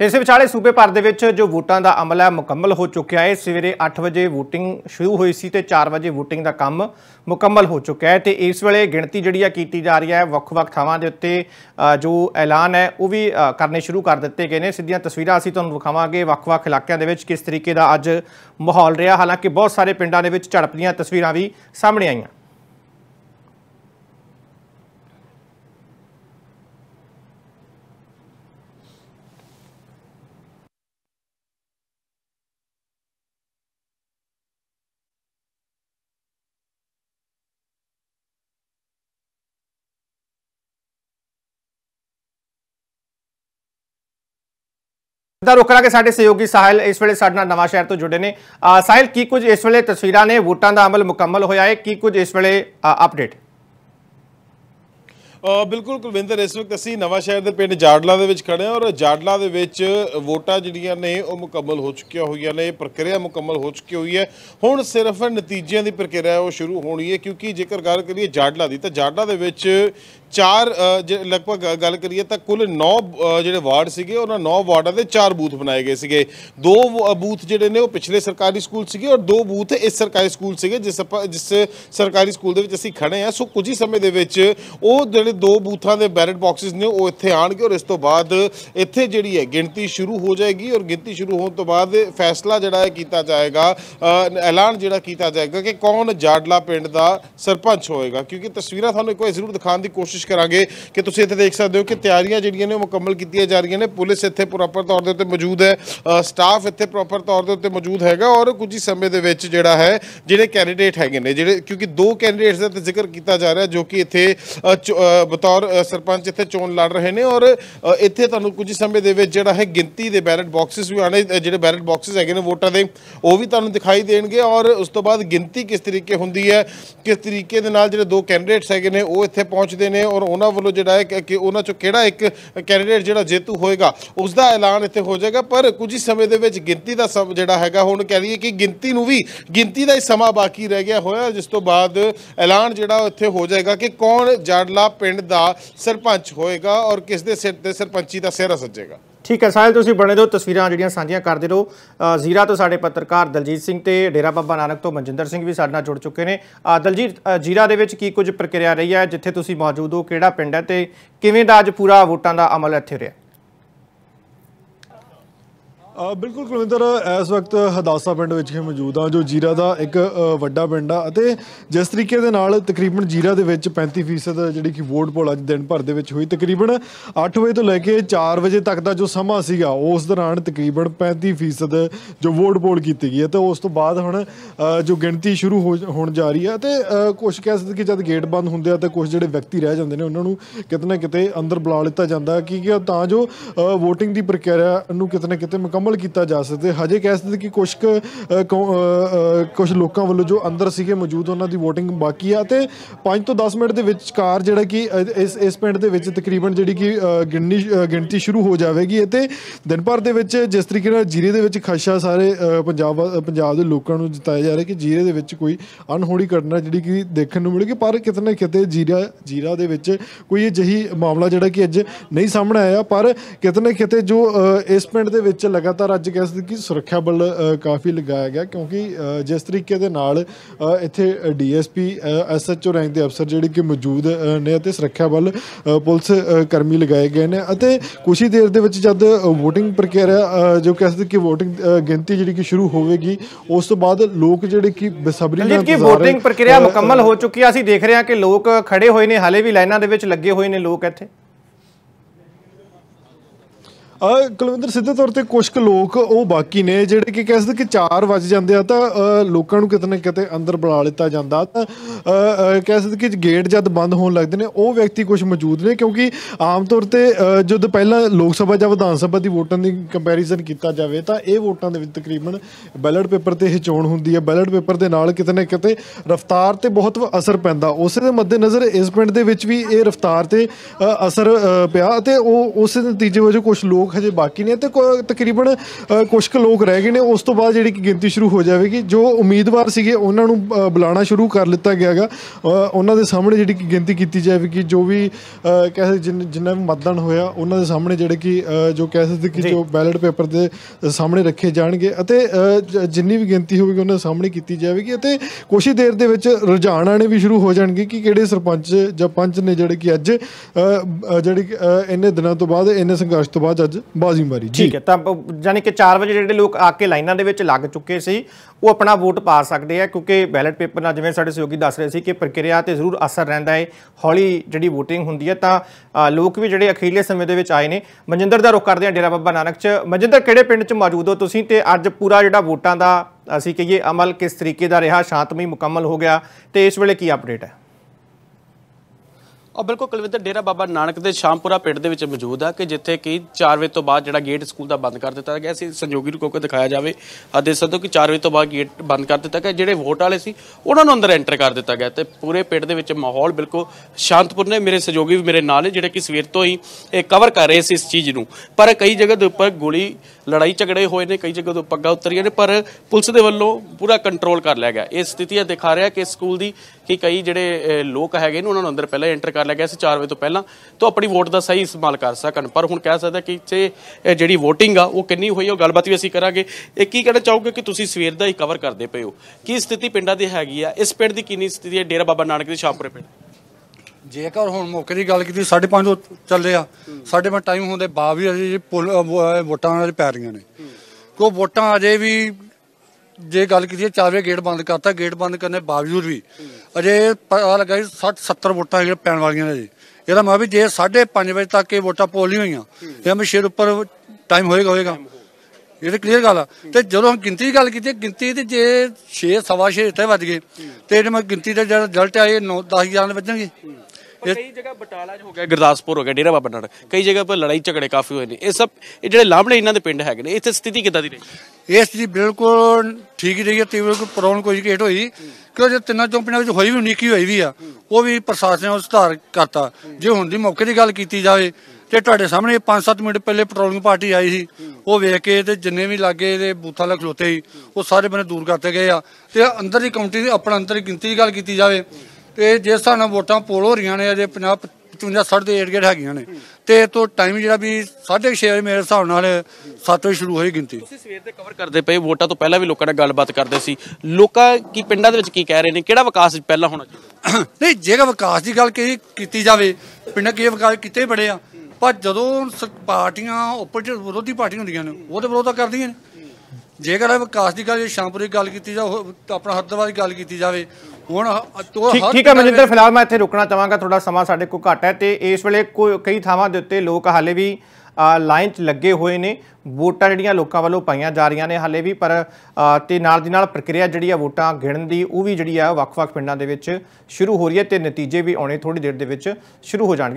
ਇਸ ਵਿਚਾਲੇ ਸੂਬੇ ਭਰ ਦੇ ਵਿੱਚ ਜੋ ਵੋਟਾਂ ਦਾ ਅਮਲ ਹੈ ਮੁਕੰਮਲ ਹੋ ਚੁੱਕਿਆ ਹੈ ਸਵੇਰੇ 8 ਵਜੇ VOTING ਸ਼ੁਰੂ ਹੋਈ ਸੀ ਤੇ 4 ਵਜੇ VOTING ਦਾ ਕੰਮ ਮੁਕੰਮਲ ਹੋ ਚੁੱਕਿਆ ਹੈ ਤੇ ਇਸ ਵੇਲੇ ਗਿਣਤੀ ਜਿਹੜੀ ਆ ਕੀਤੀ ਜਾ ਰਹੀ ਹੈ ਵੱਖ-ਵੱਖ ਥਾਵਾਂ ਦੇ ਉੱਤੇ ਜੋ ਐਲਾਨ ਹੈ ਉਹ ਵੀ ਕਰਨੇ ਸ਼ੁਰੂ ਕਰ ਦਿੱਤੇ ਗਏ ਨੇ ਸਿੱਧੀਆਂ ਤਸਵੀਰਾਂ ਅਸੀਂ ਤੁਹਾਨੂੰ ਵਿਖਾਵਾਂਗੇ ਵੱਖ-ਵੱਖ ਇਲਾਕਿਆਂ ਦੇ ਵਿੱਚ ਕਿਸ ਤਰੀਕੇ ਦਾ ਅੱਜ ਮਾਹੌਲ ਰਿਹਾ ਹਾਲਾਂਕਿ ਬਹੁਤ ਸਾਰੇ ਪਿੰਡਾਂ ਦੇ ਵਿੱਚ ਝੜਪ ਦੀਆਂ ਤਸਵੀਰਾਂ ਵੀ ਸਾਹਮਣੇ ਆਈਆਂ ਦਾ ਰੁਕ ਕੇ ਸਾਡੇ ਸਹਿਯੋਗੀ ਸਾਹਿਲ ਇਸ ਵੇਲੇ ਸਾਡੇ ਨਾਲ ਨਵਾਂ ਸ਼ਹਿਰ ਤੋਂ ਜੁੜੇ ਨੇ ਸਾਹਿਲ ਕੀ ਕੁਝ ਇਸ ਵੇਲੇ ਤਸਵੀਰਾਂ ਨੇ ਵੋਟਾਂ ਦਾ ਅਮਲ ਮੁਕੰਮਲ ਹੋਇਆ ਹੈ ਕੀ ਕੁਝ ਇਸ ਵੇਲੇ ਅਪਡੇਟ ਬਿਲਕੁਲ ਕੁਲਵਿੰਦਰ ਇਸ ਵਕਤ ਅਸੀਂ ਨਵਾਂ ਸ਼ਹਿਰ ਦੇ ਪਿੰਡ ਜਾੜਲਾ ਦੇ ਵਿੱਚ ਖੜੇ ਹਾਂ ਔਰ ਜਾੜਲਾ ਦੇ ਵਿੱਚ ਵੋਟਾਂ ਜਿਹੜੀਆਂ ਨੇ ਉਹ ਮੁਕੰਮਲ ਹੋ ਚੁੱਕੀਆਂ ਹੋਈਆਂ ਨੇ ਪ੍ਰਕਿਰਿਆ ਮੁਕੰਮਲ ਹੋ ਚੁੱਕੀ ਹੋਈ ਹੈ ਹੁਣ ਸਿਰਫ ਨਤੀਜਿਆਂ ਦੀ ਪ੍ਰਕਿਰਿਆ ਉਹ ਸ਼ੁਰੂ ਹੋਣੀ ਹੈ ਕਿਉਂਕਿ ਜੇਕਰ ਗੱਲ ਕਰੀਏ ਜਾੜਲਾ ਦੀ ਤਾਂ ਜਾੜਲਾ ਦੇ ਵਿੱਚ ਚਾਰ ਲਗਭਗ ਗੱਲ ਕਰੀਏ ਤਾਂ ਕੁੱਲ 9 ਜਿਹੜੇ ਵਾਰਡ ਸੀਗੇ ਉਹਨਾਂ 9 ਵਾਰਡਾਂ ਦੇ ਚਾਰ ਬੂਥ ਬਣਾਏ ਗਏ ਸੀਗੇ ਦੋ ਬੂਥ ਜਿਹੜੇ ਨੇ ਉਹ ਪਿਛਲੇ ਸਰਕਾਰੀ ਸਕੂਲ ਸੀਗੇ ਔਰ ਦੋ ਬੂਥ ਇਸ ਸਰਕਾਰੀ ਸਕੂਲ ਸੀਗੇ ਜਿਸ ਜਿਸ ਸਰਕਾਰੀ ਸਕੂਲ ਦੇ ਵਿੱਚ ਅਸੀਂ ਖੜੇ ਆ ਸੋ ਕੁਝ ਹੀ ਸਮੇਂ ਦੇ ਵਿੱਚ ਉਹ ਜਿਹੜੇ ਜਿਹੜੇ ਦੋ ਬੂਥਾਂ ਦੇ ਬੈਲਟ ਬਾਕਸਸ ਨੇ ਉਹ ਇੱਥੇ ਆਣਗੇ ਔਰ ਇਸ ਤੋਂ ਬਾਅਦ ਇੱਥੇ ਜਿਹੜੀ ਹੈ ਗਿਣਤੀ ਸ਼ੁਰੂ ਹੋ ਜਾਏਗੀ ਔਰ ਗਿਣਤੀ ਸ਼ੁਰੂ ਹੋਣ ਤੋਂ ਬਾਅਦ ਫੈਸਲਾ ਜਿਹੜਾ ਹੈ ਕੀਤਾ ਜਾਏਗਾ ਐਲਾਨ ਜਿਹੜਾ ਕੀਤਾ ਜਾਏਗਾ ਕਿ ਕੌਣ ਜਾਡਲਾ ਪਿੰਡ ਦਾ ਸਰਪੰਚ ਹੋਏਗਾ ਕਿਉਂਕਿ ਤਸਵੀਰਾਂ ਤੁਹਾਨੂੰ ਇੱਕ ਵਾਰ ਜ਼ਰੂਰ ਦਿਖਾਉਣ ਦੀ ਕੋਸ਼ਿਸ਼ ਕਰਾਂਗੇ ਕਿ ਤੁਸੀਂ ਇੱਥੇ ਦੇਖ ਸਕਦੇ ਹੋ ਕਿ ਤਿਆਰੀਆਂ ਜਿਹੜੀਆਂ ਨੇ ਉਹ ਮੁਕੰਮਲ ਕੀਤੀਆਂ ਜਾ ਰਹੀਆਂ ਨੇ ਪੁਲਿਸ ਇੱਥੇ ਪ੍ਰੋਪਰ ਤੌਰ ਦੇ ਉੱਤੇ ਮੌਜੂਦ ਹੈ ਸਟਾਫ ਇੱਥੇ ਪ੍ਰੋਪਰ ਤੌਰ ਦੇ ਉੱਤੇ ਮੌਜੂਦ ਹੈਗਾ ਔਰ ਕੁਝ ਹੀ ਸਮੇਂ ਦੇ ਵਿੱਚ ਜਿਹੜਾ ਹੈ ਜਿਹੜੇ ਕੈਂਡੀਡੇਟ ਹੈਗੇ ਨੇ ਜਿਹੜੇ ਕਿਉਂਕਿ ਦੋ ਕੈਂਡੀਡੇਟਸ ਦਾ ਜ਼ਿਕਰ ਕੀਤਾ ਜਾ ਰਿਹਾ ਜੋ ਕਿ ਇੱਥੇ ਬਤੌਰ ਸਰਪੰਚ ਇੱਥੇ ਚੋਣ ਲੜ ਰਹੇ ਨੇ ਔਰ ਇੱਥੇ ਤੁਹਾਨੂੰ ਕੁਝ ਸਮੇਂ ਦੇ ਵਿੱਚ ਜਿਹੜਾ ਹੈ ਗਿਣਤੀ ਦੇ ਬੈਲਟ ਬਾਕਸਸ ਵੀ ਆਣੇ ਜਿਹੜੇ ਬੈਲਟ ਬਾਕਸਸ ਹੈਗੇ ਨੇ ਵੋਟਾਂ ਦੇ ਉਹ ਵੀ ਤੁਹਾਨੂੰ ਦਿਖਾਈ ਦੇਣਗੇ ਔਰ ਉਸ ਤੋਂ ਬਾਅਦ ਗਿਣਤੀ ਕਿਸ ਤਰੀਕੇ ਹੁੰਦੀ ਹੈ ਕਿਸ ਤਰੀਕੇ ਦੇ ਨਾਲ ਜਿਹੜੇ ਦੋ ਕੈਂਡੀਡੇਟਸ ਹੈਗੇ ਨੇ ਉਹ ਇੱਥੇ ਪਹੁੰਚਦੇ ਨੇ ਔਰ ਉਹਨਾਂ ਵੱਲੋਂ ਜਿਹੜਾ ਹੈ ਕਿ ਉਹਨਾਂ ਚੋਂ ਕਿਹੜਾ ਇੱਕ ਕੈਂਡੀਡੇਟ ਜਿਹੜਾ ਜੇਤੂ ਹੋਏਗਾ ਉਸ ਦਾ ਐਲਾਨ ਇੱਥੇ ਹੋ ਜਾਏਗਾ ਪਰ ਕੁਝ ਸਮੇਂ ਦੇ ਵਿੱਚ ਗਿਣਤੀ ਦਾ ਸਮ ਜਿਹੜਾ ਹੈਗਾ ਹੁਣ ਕਹਿ ਲਈਏ ਕਿ ਗਿਣਤੀ ਨੂੰ ਵੀ ਗਿਣਤੀ ਦਾ ਹੀ ਸਮਾਂ ਬਾਕੀ ਰਹਿ ਗਿਆ ਹੋਇਆ ਜਿਸ ਤੋਂ ਬਾਅਦ ਐਲਾਨ ਜਿਹੜਾ ਇੱਥੇ ਹੋ ਜਾਏਗਾ ਕਿ ਕੌਣ ਜੜਲਾ ਪਿੰਡ ਪਿੰਡ ਦਾ ਸਰਪੰਚ ਹੋਏਗਾ ਔਰ ਕਿਸ ਦੇ ਸਿਰ ਤੇ ਸਰਪੰਚੀ ਦਾ ਸਿਹਰਾ ਸੱਜੇਗਾ ਠੀਕ ਹੈ ਸਾਹਿਲ ਤੁਸੀਂ ਬਣੇ ਦਿਓ ਤਸਵੀਰਾਂ ਜਿਹੜੀਆਂ ਸਾਂਝੀਆਂ ਕਰਦੇ ਰਹੋ ਜ਼ੀਰਾ ਤੋਂ ਸਾਡੇ ਪੱਤਰਕਾਰ ਦਲਜੀਤ ਸਿੰਘ ਤੇ ਡੇਰਾ ਬਾਬਾ ਨਾਨਕ ਤੋਂ ਮਨਜਿੰਦਰ ਸਿੰਘ ਵੀ ਸਾਡੇ ਨਾਲ ਜੁੜ ਚੁੱਕੇ ਨੇ ਦਲਜੀਤ ਜ਼ੀਰਾ ਦੇ ਵਿੱਚ ਕੀ ਕੁਝ ਪ੍ਰਕਿਰਿਆ ਰਹੀ ਹੈ ਜਿੱਥੇ ਤੁਸੀਂ ਮੌਜੂਦ ਹੋ ਕਿਹੜਾ ਪਿੰਡ ਹੈ ਤੇ ਕਿਵੇਂ ਦਾ ਅੱਜ ਪੂਰਾ ਵੋਟਾਂ ਦਾ ਅਮਲ ਇੱਥੇ ਰਿਹਾ ਬਿਲਕੁਲ ਕੁਲਵਿੰਦਰ ਇਸ ਵਕਤ ਹਦਾਸਾ ਪਿੰਡ ਵਿੱਚ ਹੀ ਮੌਜੂਦ ਆ ਜੋ ਜੀਰਾ ਦਾ ਇੱਕ ਵੱਡਾ ਪਿੰਡ ਆ ਅਤੇ ਜਿਸ ਤਰੀਕੇ ਦੇ ਨਾਲ ਤਕਰੀਬਨ ਜੀਰਾ ਦੇ ਵਿੱਚ 35% ਜਿਹੜੀ ਕਿ ਵੋਟ ਪੋਲ ਅੱਜ ਦਿਨ ਭਰ ਦੇ ਵਿੱਚ ਹੋਈ ਤਕਰੀਬਨ 8 ਵਜੇ ਤੋਂ ਲੈ ਕੇ 4 ਵਜੇ ਤੱਕ ਦਾ ਜੋ ਸਮਾਂ ਸੀਗਾ ਉਸ ਦੌਰਾਨ ਤਕਰੀਬਨ 35% ਜੋ ਵੋਟ ਪੋਲ ਕੀਤੀ ਗਈ ਹੈ ਤੇ ਉਸ ਤੋਂ ਬਾਅਦ ਹੁਣ ਜੋ ਗਿਣਤੀ ਸ਼ੁਰੂ ਹੋਣ ਜਾ ਰਹੀ ਹੈ ਤੇ ਕੁਝ ਕਹਿ ਸਕਦੇ ਕਿ ਜਦ ਗੇਟ ਬੰਦ ਹੁੰਦੇ ਆ ਤੇ ਕੁਝ ਜਿਹੜੇ ਵਿਅਕਤੀ ਰਹਿ ਜਾਂਦੇ ਨੇ ਉਹਨਾਂ ਨੂੰ ਕਿਤੇ ਨਾ ਕਿਤੇ ਅੰਦਰ ਬੁਲਾ ਲਿੱਤਾ ਜਾਂਦਾ ਕਿ ਤਾਂ ਜੋ VOTING ਦੀ ਪ੍ਰਕਿਰਿਆ ਨੂੰ ਕਿਤੇ ਨਾ ਕਿਤੇ ਮੁਕੰਮਲ ਮੁਕੰਮਲ ਕੀਤਾ ਜਾ ਸਕਦੇ ਹਜੇ ਕਹਿ ਸਕਦੇ ਕਿ ਕੁਝ ਕੁਝ ਲੋਕਾਂ ਵੱਲੋਂ ਜੋ ਅੰਦਰ ਸੀਗੇ ਮੌਜੂਦ ਉਹਨਾਂ ਦੀ VOTING ਬਾਕੀ ਆ ਤੇ 5 ਤੋਂ 10 ਮਿੰਟ ਦੇ ਵਿਚਕਾਰ ਜਿਹੜਾ ਕਿ ਇਸ ਇਸ ਪਿੰਡ ਦੇ ਵਿੱਚ ਤਕਰੀਬਨ ਜਿਹੜੀ ਕਿ ਗਿਣਨੀ ਗਿਣਤੀ ਸ਼ੁਰੂ ਹੋ ਜਾਵੇਗੀ ਤੇ ਦਿਨ ਭਰ ਦੇ ਵਿੱਚ ਜਿਸ ਤਰੀਕੇ ਨਾਲ ਜੀਰੇ ਦੇ ਵਿੱਚ ਖਸ਼ਾ ਸਾਰੇ ਪੰਜਾਬ ਪੰਜਾਬ ਦੇ ਲੋਕਾਂ ਨੂੰ ਜਿਤਾਇਆ ਜਾ ਰਿਹਾ ਕਿ ਜੀਰੇ ਦੇ ਵਿੱਚ ਕੋਈ ਅਨਹੋਣੀ ਘਟਨਾ ਜਿਹੜੀ ਕਿ ਦੇਖਣ ਨੂੰ ਮਿਲੇਗੀ ਪਰ ਕਿਤਨੇ ਕਿਤੇ ਜੀਰਾ ਜੀਰਾ ਦੇ ਵਿੱਚ ਕੋਈ ਅਜਿਹੀ ਮਾਮਲਾ ਜਿਹੜਾ ਕਿ ਅੱਜ ਨਹੀਂ ਸਾਹਮਣੇ ਆਇਆ ਪਰ ਕਿਤਨੇ ਕਿਤੇ ਜੋ ਇਸ ਪਿੰਡ ਦੇ ਵਿੱਚ ਲਗਾ ਲਗਾਤਾਰ ਅੱਜ ਕਹਿ ਸਕਦੇ ਕਿ ਸੁਰੱਖਿਆ ਬਲ ਕਾਫੀ ਲਗਾਇਆ ਗਿਆ ਕਿਉਂਕਿ ਜਿਸ ਤਰੀਕੇ ਦੇ ਨਾਲ ਇੱਥੇ ਡੀਐਸਪੀ ਐਸਐਚਓ ਰੈਂਕ ਦੇ ਅਫਸਰ ਜਿਹੜੇ ਕਿ ਮੌਜੂਦ ਨੇ ਅਤੇ ਸੁਰੱਖਿਆ ਬਲ ਪੁਲਿਸ ਕਰਮੀ ਲਗਾਏ ਗਏ ਨੇ ਅਤੇ ਕੁਝ ਹੀ ਦੇਰ ਦੇ ਵਿੱਚ ਜਦ VOTING ਪ੍ਰਕਿਰਿਆ ਜੋ ਕਹਿ ਸਕਦੇ ਕਿ VOTING ਗਿਣਤੀ ਜਿਹੜੀ ਕਿ ਸ਼ੁਰੂ ਹੋਵੇਗੀ ਉਸ ਤੋਂ ਬਾਅਦ ਲੋਕ ਜਿਹੜੇ ਕਿ ਬੇਸਬਰੀ ਨਾਲ ਕਿ VOTING ਪ੍ਰਕਿਰਿਆ ਮੁਕੰਮਲ ਹੋ ਚੁੱਕੀ ਆ ਅਸੀਂ ਦੇਖ ਰਹੇ ਹਾਂ ਕਿ ਲੋਕ ਖੜੇ ਹੋਏ ਨੇ ਹਾਲੇ ਵੀ ਲਾਈਨਾਂ ਦੇ ਵਿੱਚ ਲੱਗੇ ਹੋਏ ਨੇ ਲੋਕ ਇੱਥੇ ਕੁਲਵਿੰਦਰ ਸਿੱਧੇ ਤੌਰ ਤੇ ਕੁਝ ਕੁ ਲੋਕ ਉਹ ਬਾਕੀ ਨੇ ਜਿਹੜੇ ਕਿ ਕਹਿੰਦੇ ਕਿ 4 ਵਜ ਜਾਂਦੇ ਆ ਤਾਂ ਲੋਕਾਂ ਨੂੰ ਕਿਤੇ ਨਾ ਕਿਤੇ ਅੰਦਰ ਬੁਲਾ ਲਿੱਤਾ ਜਾਂਦਾ ਤਾਂ ਕਹਿੰਦੇ ਕਿ ਗੇਟ ਜਦ ਬੰਦ ਹੋਣ ਲੱਗਦੇ ਨੇ ਉਹ ਵਿਅਕਤੀ ਕੁਝ ਮੌਜੂਦ ਨੇ ਕਿਉਂਕਿ ਆਮ ਤੌਰ ਤੇ ਜਦ ਪਹਿਲਾਂ ਲੋਕ ਸਭਾ ਜਾਂ ਵਿਧਾਨ ਸਭਾ ਦੀ ਵੋਟਾਂ ਦੀ ਕੰਪੈਰੀਜ਼ਨ ਕੀਤਾ ਜਾਵੇ ਤਾਂ ਇਹ ਵੋਟਾਂ ਦੇ ਵਿੱਚ ਤਕਰੀਬਨ ਬੈਲਟ ਪੇਪਰ ਤੇ ਇਹ ਚੋਣ ਹੁੰਦੀ ਹੈ ਬੈਲਟ ਪੇਪਰ ਦੇ ਨਾਲ ਕਿਤੇ ਨਾ ਕਿਤੇ ਰਫ਼ਤਾਰ ਤੇ ਬਹੁਤ ਅਸਰ ਪੈਂਦਾ ਉਸੇ ਦੇ ਮੱਦੇਨਜ਼ਰ ਇਸ ਪਿੰਡ ਦੇ ਵਿੱਚ ਵੀ ਇਹ ਰਫ਼ਤਾਰ ਤੇ ਅਸਰ ਪਿਆ ਤੇ ਉਹ ਉਸੇ ਨਤੀਜੇ ਵਜੋਂ ਕੁਝ ਲੋਕ ਲੋਕ ਹਜੇ ਬਾਕੀ ਨੇ ਤੇ ਤਕਰੀਬਨ ਕੁਝ ਕੁ ਲੋਕ ਰਹਿ ਗਏ ਨੇ ਉਸ ਤੋਂ ਬਾਅਦ ਜਿਹੜੀ ਕਿ ਗਿਣਤੀ ਸ਼ੁਰੂ ਹੋ ਜਾਵੇਗੀ ਜੋ ਉਮੀਦਵਾਰ ਸੀਗੇ ਉਹਨਾਂ ਨੂੰ ਬੁਲਾਣਾ ਸ਼ੁਰੂ ਕਰ ਲਿੱਤਾ ਗਿਆਗਾ ਉਹਨਾਂ ਦੇ ਸਾਹਮਣੇ ਜਿਹੜੀ ਕਿ ਗਿਣਤੀ ਕੀਤੀ ਜਾਵੇਗੀ ਜੋ ਵੀ ਕਹਿ ਜਿੰਨਾ ਵੀ ਮਤਦਾਨ ਹੋਇਆ ਉਹਨਾਂ ਦੇ ਸਾਹਮਣੇ ਜਿਹੜੇ ਕਿ ਜੋ ਕਹਿ ਸਕਦੇ ਕਿ ਜੋ ਬੈਲਟ ਪੇਪਰ ਦੇ ਸਾਹਮਣੇ ਰੱਖੇ ਜਾਣਗੇ ਅਤੇ ਜਿੰਨੀ ਵੀ ਗਿਣਤੀ ਹੋਵੇਗੀ ਉਹਨਾਂ ਦੇ ਸਾਹਮਣੇ ਕੀਤੀ ਜਾਵੇਗੀ ਅਤੇ ਕੁਝ ਹੀ ਦੇਰ ਦੇ ਵਿੱਚ ਰੁਝਾਨ ਆਣੇ ਵੀ ਸ਼ੁਰੂ ਹੋ ਜਾਣਗੇ ਕਿ ਕਿਹੜੇ ਸਰਪੰਚ ਜਾਂ ਪੰਚ ਨੇ ਜਿਹੜੇ ਕਿ ਅੱਜ ਜਿਹੜੀ ਇੰਨੇ ਦਿਨਾਂ ਤੋਂ ਬਾਅਦ ਇੰਨੇ ਸੰਘਰਸ਼ ਤੋਂ ਬਾਅਦ ਅੱਜ ਬਾਜ਼ੀ ਜੀ ਠੀਕ ਹੈ ਤਾਂ ਯਾਨੀ ਕਿ 4 ਵਜੇ ਜਿਹੜੇ ਲੋਕ ਆ ਕੇ ਲਾਈਨਾਂ ਦੇ ਵਿੱਚ ਲੱਗ ਚੁੱਕੇ ਸੀ ਉਹ ਆਪਣਾ ਵੋਟ ਪਾ ਸਕਦੇ ਆ ਕਿਉਂਕਿ ਬੈਲਟ ਪੇਪਰ ਨਾਲ ਜਿਵੇਂ ਸਾਡੇ ਸਹਿਯੋਗੀ ਦੱਸ ਰਹੇ ਸੀ ਕਿ ਪ੍ਰਕਿਰਿਆ ਤੇ ਜ਼ਰੂਰ ਅਸਰ ਰਹਿੰਦਾ ਹੈ ਹੌਲੀ ਜਿਹੜੀ VOTING ਹੁੰਦੀ ਹੈ ਤਾਂ ਲੋਕ ਵੀ ਜਿਹੜੇ ਅਖੀਰਲੇ ਸਮੇਂ ਦੇ ਵਿੱਚ ਆਏ ਨੇ ਮਨਜਿੰਦਰ ਦਾ ਰੁਕ ਕਰਦੇ ਆ ਡੇਰਾ ਬੱਬਾ ਨਾਨਕ 'ਚ ਮਨਜਿੰਦਰ ਕਿਹੜੇ ਪਿੰਡ 'ਚ ਮੌਜੂਦ ਹੋ ਤੁਸੀਂ ਤੇ ਅੱਜ ਪੂਰਾ ਜਿਹੜਾ ਵੋਟਾਂ ਦਾ ਅਸੀਂ ਕਹੀਏ ਅਮਲ ਕਿਸ ਤਰੀਕੇ ਦਾ ਰਿਹਾ ਸ਼ਾਂਤਮਈ ਮੁਕੰਮਲ ਹੋ ਗਿਆ ਤੇ ਇਸ ਵੇਲੇ ਕੀ ਅਪਡੇਟ ਹੈ ਔਰ ਬਿਲਕੁਲ ਕਲਵਿੰਦਰ ਡੇਰਾ ਬਾਬਾ ਨਾਨਕ ਦੇ ਸ਼ਾਮਪੁਰਾ ਪਿੰਡ ਦੇ ਵਿੱਚ ਮੌਜੂਦ ਆ ਕਿ ਜਿੱਥੇ ਕਿ 4 ਵਜੇ ਤੋਂ ਬਾਅਦ ਜਿਹੜਾ ਗੇਟ ਸਕੂਲ ਦਾ ਬੰਦ ਕਰ ਦਿੱਤਾ ਗਿਆ ਸੀ ਸੰਯੋਗੀ ਨੂੰ ਕੋਕੇ ਦਿਖਾਇਆ ਜਾਵੇ ਅਦੇ ਦੇ ਕਿ 4 ਵਜੇ ਤੋਂ ਬਾਅਦ ਗੇਟ ਬੰਦ ਕਰ ਦਿੱਤਾ ਗਿਆ ਜਿਹੜੇ ਵੋਟ ਵਾਲੇ ਸੀ ਉਹਨਾਂ ਨੂੰ ਅੰਦਰ ਐਂਟਰ ਕਰ ਦਿੱਤਾ ਗਿਆ ਤੇ ਪੂਰੇ ਪਿੰਡ ਦੇ ਵਿੱਚ ਮਾਹੌਲ ਬਿਲਕੁਲ ਸ਼ਾਂਤਪੁਰ ਨੇ ਮੇਰੇ ਸਹਿਯੋਗੀ ਵੀ ਮੇਰੇ ਨਾਲ ਨੇ ਜਿਹੜੇ ਕਿ ਸਵੇਰ ਤੋਂ ਹੀ ਇਹ ਕਵਰ ਕਰ ਰਹੇ ਸੀ ਇਸ ਚੀਜ਼ ਨੂੰ ਪਰ ਕਈ ਜਗ੍ਹਾ ਦੇ ਉੱਪਰ ਗੋਲੀ ਲੜਾਈ ਝਗੜੇ ਹੋਏ ਨੇ ਕਈ ਜਗ੍ਹਾ ਤੋਂ ਪੱਗਾਂ ਉਤਰੀਆਂ ਨੇ ਪਰ ਪੁਲਿਸ ਦੇ ਵੱਲੋਂ ਪੂਰਾ ਕੰਟਰੋਲ ਕਰ ਲਿਆ ਗਿਆ ਇਹ ਸਥਿਤੀ ਦਿਖਾ ਰਿਹਾ ਕਿ ਸਕੂਲ ਦੀ ਕਿ ਕਈ ਜਿਹੜੇ ਲੋਕ ਹੈਗੇ ਨੇ ਉਹਨਾਂ ਨੂੰ ਅੰਦਰ ਪਹਿਲਾਂ ਐਂਟਰ ਕਰ ਲਿਆ ਗਿਆ ਸੀ 4 ਵਜੇ ਤੋਂ ਪਹਿਲਾਂ ਤੋਂ ਆਪਣੀ ਵੋਟ ਦਾ ਸਹੀ ਇਸਤੇਮਾਲ ਕਰ ਸਕਣ ਪਰ ਹੁਣ ਕਹਿ ਸਕਦਾ ਕਿ ਇੱਥੇ ਜਿਹੜੀ VOTING ਆ ਉਹ ਕਿੰਨੀ ਹੋਈ ਉਹ ਗੱਲਬਾਤ ਵੀ ਅਸੀਂ ਕਰਾਂਗੇ ਇਹ ਕੀ ਕਹਿਣਾ ਚਾਹੋਗੇ ਕਿ ਤੁਸੀਂ ਸਵੇਰ ਦਾ ਹੀ ਕਵਰ ਕਰਦੇ ਪਏ ਹੋ ਕੀ ਸਥਿਤੀ ਪਿੰਡਾਂ ਦੀ ਹੈਗੀ ਆ ਇਸ ਪਿੰਡ ਦੀ ਕਿੰਨੀ ਸਥਿਤੀ ਹੈ ਡੇਰਾ ਬਾਬਾ ਨਾਨਕ ਦੇ ਸ਼ਾਹਪੁਰੇ ਪਿੰਡ ਜੇਕਰ ਹੁਣ ਮੌਕੇ ਦੀ ਗੱਲ ਕੀਤੀ 5:30 ਤੋਂ ਚੱਲੇ ਆ ਮੈਂ ਟਾਈਮ ਹੁੰਦੇ ਬਾ ਵੀ ਅਜੇ ਵੋਟਾਂ ਅਜੇ ਪੈ ਰਹੀਆਂ ਨੇ ਕੋ ਵੋਟਾਂ ਅਜੇ ਵੀ ਜੇ ਗੱਲ ਕੀਤੀ ਚਾਰਵੇਂ ਗੇਟ ਬੰਦ ਕਰਤਾ ਗੇਟ ਬੰਦ ਕਰਨੇ ਬਾਵਜੂਦ ਵੀ ਅਜੇ ਪਤਾ ਲੱਗਾ 60 70 ਵੋਟਾਂ ਜਿਹੜੀਆਂ ਪੈਣ ਵਾਲੀਆਂ ਨੇ ਜੀ ਇਹਦਾ ਮਾ ਵੀ ਜੇ 5:30 ਵਜੇ ਤੱਕ ਇਹ ਵੋਟਾਂ ਪੋਲ ਨਹੀਂ ਹੋਈਆਂ ਇਹ ਮਸ਼ੀਰ ਉੱਪਰ ਟਾਈਮ ਹੋਏਗਾ ਹੋਏਗਾ ਇਹ ਤਾਂ ਕਲੀਅਰ ਗੱਲ ਆ ਤੇ ਜਦੋਂ ਗਿਣਤੀ ਦੀ ਗੱਲ ਕੀਤੀ ਗਿਣਤੀ ਤੇ ਜੇ 6 6:30 ਤੇ ਵੱਜ ਗਏ ਤੇ ਜੇ ਮੈਂ ਗਿਣਤੀ ਦਾ ਜਿਹੜਾ ਰਿਜ਼ਲਟ ਆਏ 9 10 ਜਾਨ ਵੱਜਣਗੇ ਪਰ ਕਈ ਜਗ੍ਹਾ ਬਟਾਲਾ 'ਚ ਹੋ ਗਿਆ ਗੁਰਦਾਸਪੁਰ ਹੋ ਗਿਆ ਡੇਰਾ ਬਾਬਾ ਨਾਨਕ ਕਈ ਜਗ੍ਹਾ 'ਤੇ ਲੜਾਈ ਝਗੜੇ ਕਾਫੀ ਹੋਏ ਨੇ ਇਹ ਸਭ ਇਹ ਜਿਹੜੇ ਲਾਂਭੜੇ ਇਹਨਾਂ ਦੇ ਪਿੰਡ ਹੈਗੇ ਨੇ ਇੱਥੇ ਸਥਿਤੀ ਕਿੱਦਾਂ ਦੀ ਰਹੀ ਇਹ ਸਥਿਤੀ ਬਿਲਕੁਲ ਠੀਕ ਹੀ ਰਹੀ ਹੈ ਤੀਵਰ ਕੋਈ ਪ੍ਰੋਬਲਮ ਕੋਈ ਕੇਟ ਹੋਈ ਕਿਉਂ ਜੇ ਤਿੰਨਾਂ ਚੋਂ ਵਿੱਚ ਹੋਈ ਵੀ ਕੀ ਹੋਈ ਵੀ ਆ ਉਹ ਵੀ ਪ੍ਰਸ਼ਾਸਨ ਨੇ ਸੁਧਾਰ ਕਰਤਾ ਜੇ ਹੁਣ ਦੀ ਮੌਕੇ ਦੀ ਗੱਲ ਕੀਤੀ ਜਾਵੇ ਤੇ ਤੁਹਾਡੇ ਸਾਹਮਣੇ 5-7 ਮਿੰਟ ਪਹਿਲੇ ਪੈਟਰੋਲਿੰਗ ਪਾਰਟੀ ਆਈ ਸੀ ਉਹ ਵੇਖ ਕੇ ਤੇ ਜਿੰਨੇ ਵੀ ਲਾਗੇ ਦੇ ਬੂਥਾਂ ਲਖਲੋਤੇ ਖਲੋਤੇ ਸੀ ਉਹ ਸਾਰੇ ਬੰਦੇ ਦੂਰ ਕਰਤੇ ਗਏ ਆ ਤੇ ਅੰਦਰ ਦੀ ਕਾਉਂਟੀ ਆਪਣਾ ਅੰਦਰ ਗਿਣਤੀ ਦੀ ਗੱਲ ਕੀਤੀ ਜਾਵੇ ਤੇ ਜਿਸ ਹਿਸਾਬ ਨਾਲ ਵੋਟਾਂ ਪੋਲ ਹੋ ਰਹੀਆਂ ਨੇ ਅਜੇ 50 55 60 ਦੇ ਏਰੀਆ ਹੈਗੀਆਂ ਨੇ ਤੇ ਤੋਂ ਟਾਈਮ ਜਿਹੜਾ ਵੀ 6:30 ਵਜੇ ਮੇਰੇ ਹਿਸਾਬ ਨਾਲ 7 ਵਜੇ ਸ਼ੁਰੂ ਹੋਈ ਗਿਣਤੀ ਤੁਸੀਂ ਸਵੇਰ ਦੇ ਕਵਰ ਕਰਦੇ ਪਏ ਵੋਟਾਂ ਤੋਂ ਪਹਿਲਾਂ ਵੀ ਲੋਕਾਂ ਨਾਲ ਗੱਲਬਾਤ ਕਰਦੇ ਸੀ ਲੋਕਾਂ ਕੀ ਪਿੰਡਾਂ ਦੇ ਵਿੱਚ ਕੀ ਕਹਿ ਰਹੇ ਨੇ ਕਿਹੜਾ ਵਿਕਾਸ ਪਹਿਲਾਂ ਹੋਣਾ ਚਾਹੀਦਾ ਨਹੀਂ ਜੇਗਾ ਵਿਕਾਸ ਦੀ ਗੱਲ ਕੀਤੀ ਜਾਵੇ ਪਿੰਡਾਂ ਕੀ ਵਿਕਾਸ ਕਿਤੇ ਬੜੇ ਆ ਪਰ ਜਦੋਂ ਪਾਰਟੀਆਂ ਉੱਪਰ ਵਿਰੋਧੀ ਪਾਰਟੀਆਂ ਹੁੰਦੀਆਂ ਨੇ ਉਹਦੇ ਵਿਰੋਧ ਕਰਦੀਆਂ ਨੇ ਜੇਕਰ ਵਿਕਾਸ ਦੀ ਗੱਲ ਸ਼ਾਮਪੁਰੀ ਗੱਲ ਕੀਤੀ ਜਾ ਆਪਣਾ ਹਰਦਵਾਰ ਦੀ ਗੱਲ ਕੀਤੀ ਜਾਵੇ ਹੁਣ ਠੀਕ ਠੀਕ ਹੈ ਮਨਿੰਦਰ ਫਿਲਹਾਲ ਮੈਂ ਇੱਥੇ ਰੁਕਣਾ ਚਾਹਾਂਗਾ ਥੋੜਾ ਸਮਾਂ ਸਾਡੇ ਕੋਲ ਘੱਟ ਹੈ ਤੇ ਇਸ ਵੇਲੇ ਕੋਈ ਕਈ ਥਾਵਾਂ ਦੇ ਉੱਤੇ ਲੋਕ ਹਾਲੇ ਵੀ ਲਾਈਨ 'ਚ ਲੱਗੇ ਹੋਏ ਨੇ ਵੋਟਾਂ ਜਿਹੜੀਆਂ ਲੋਕਾਂ ਵੱਲੋਂ ਪਾਈਆਂ ਜਾ ਰਹੀਆਂ ਨੇ ਹਾਲੇ ਵੀ ਪਰ ਤੇ ਨਾਲ ਦੀ ਨਾਲ ਪ੍ਰਕਿਰਿਆ ਜਿਹੜੀ ਆ ਵੋਟਾਂ ਗਿਣਨ ਦੀ ਉਹ ਵੀ ਜਿਹੜੀ ਆ ਵੱਖ-ਵੱਖ ਪਿੰਡਾਂ ਦੇ ਵਿੱਚ ਸ਼ੁਰੂ ਹੋ ਰਹੀ ਹੈ ਤੇ ਨਤੀਜੇ ਵੀ ਆਉਣੇ ਥੋੜੀ ਦੇਰ ਦੇ ਵਿੱਚ ਸ਼ੁਰੂ ਹੋ ਜਾਣਗੇ